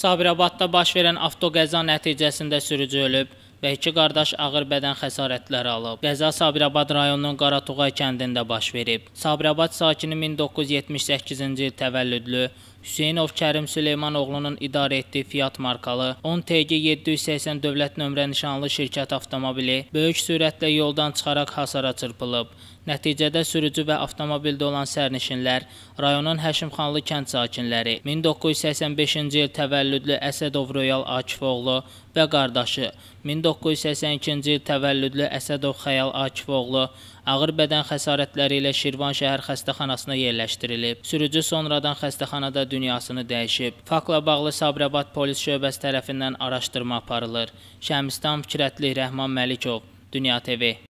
Sabirabadda baş verən avtoqəza nəticəsində sürücü ölüb və iki qardaş ağır bədən xəsarətləri alıb. Qəza Sabirabad rayonunun Qaratuğay kəndində baş verib. Sabirabad sakini 1978-ci il təvəllüdlü Hüseynov Kərim Süleyman oğlunun idarə etdiyi Fiat markalı 10TG 780 dövlət nömrə nişanlı şirkət avtomobili böyük sürətlə yoldan çıxaraq hasara çırpılıb. Nəticədə sürücü və avtomobildə olan sərnişinlər, rayonun Həşimxanlı kənd sakinləri, 1985-ci il təvəllüdlü Əsədov Royal Akifoğlu və qardaşı, 19 1982-ci il təvəllüdlü Əsədov Xəyal Akifoğlu ağır bədən xəsarətləri ilə Şirvan şəhər xəstəxanasına yerləşdirilib. Sürücü sonradan xəstəxanada dünyasını dəyişib. Faktla bağlı Sabrabad polis şöbəsi tərəfindən araşdırma aparılır. Şəmistан Fikrətli Rəhman Məlikov, Dünya TV